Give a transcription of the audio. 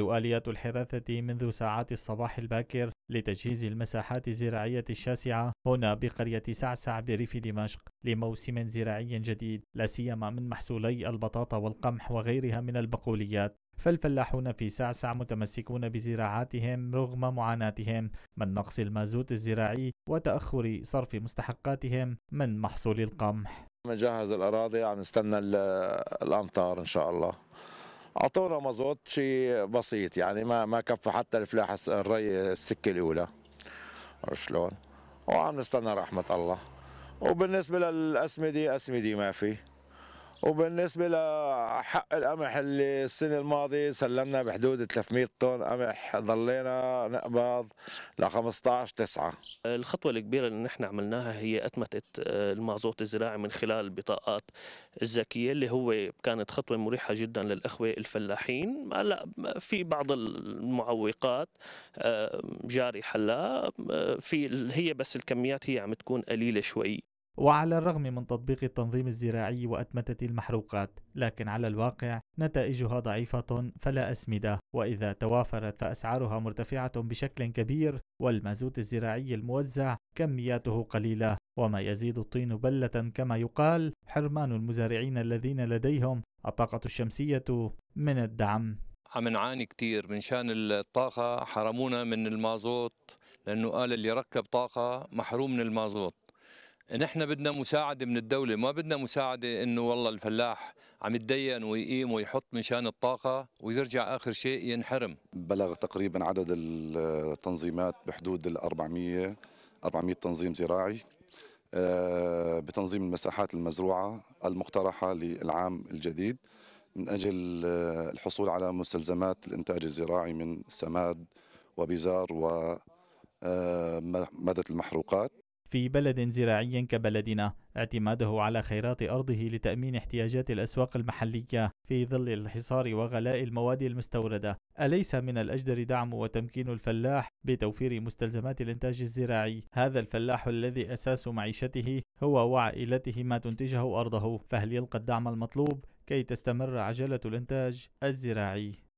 آليات الحراثة منذ ساعات الصباح الباكر لتجهيز المساحات الزراعية الشاسعة هنا بقرية سعسع بريف دمشق لموسم زراعي جديد لا سيما من محصولي البطاطا والقمح وغيرها من البقوليات فالفلاحون في سعسع متمسكون بزراعاتهم رغم معاناتهم من نقص المازوت الزراعي وتأخر صرف مستحقاتهم من محصول القمح نجهز الأراضي عم نستنى الأمطار إن شاء الله اعطونا مازوت شيء بسيط يعني ما ما كفى حتى الفلاح الري السكه الاولى عرفت شلون وعم نستنى رحمه الله وبالنسبه للاسمده اسمده ما في وبالنسبة لحق القمح اللي السنة الماضية سلمنا بحدود 300 طن قمح ضلينا نقبض ل 15 9 الخطوة الكبيرة اللي نحن عملناها هي أتمتت آه، المازوت الزراعي من خلال البطاقات الذكية اللي هو كانت خطوة مريحة جدا للأخوة الفلاحين هلا في بعض المعوقات آه، جاري حلا آه، في هي بس الكميات هي عم تكون قليلة شوي وعلى الرغم من تطبيق التنظيم الزراعي وأتمتة المحروقات لكن على الواقع نتائجها ضعيفة فلا أسمدة وإذا توافرت فأسعارها مرتفعة بشكل كبير والمازوت الزراعي الموزع كمياته قليلة وما يزيد الطين بلة كما يقال حرمان المزارعين الذين لديهم الطاقة الشمسية من الدعم عم نعاني كثير من شان الطاقة حرمونا من المازوت لأنه قال اللي ركب طاقة محروم من المازوت نحن بدنا مساعدة من الدولة ما بدنا مساعدة إنه والله الفلاح عم يتدين ويقيم ويحط مشان الطاقة ويرجع آخر شيء ينحرم بلغ تقريبا عدد التنظيمات بحدود ال 400 400 تنظيم زراعي آه، بتنظيم المساحات المزروعة المقترحة للعام الجديد من أجل آه، الحصول على مستلزمات الإنتاج الزراعي من سماد وبزار ومادة آه، المحروقات في بلد زراعي كبلدنا اعتماده على خيرات أرضه لتأمين احتياجات الأسواق المحلية في ظل الحصار وغلاء المواد المستوردة أليس من الأجدر دعم وتمكين الفلاح بتوفير مستلزمات الإنتاج الزراعي هذا الفلاح الذي أساس معيشته هو وعائلته ما تنتجه أرضه فهل يلقى الدعم المطلوب كي تستمر عجلة الإنتاج الزراعي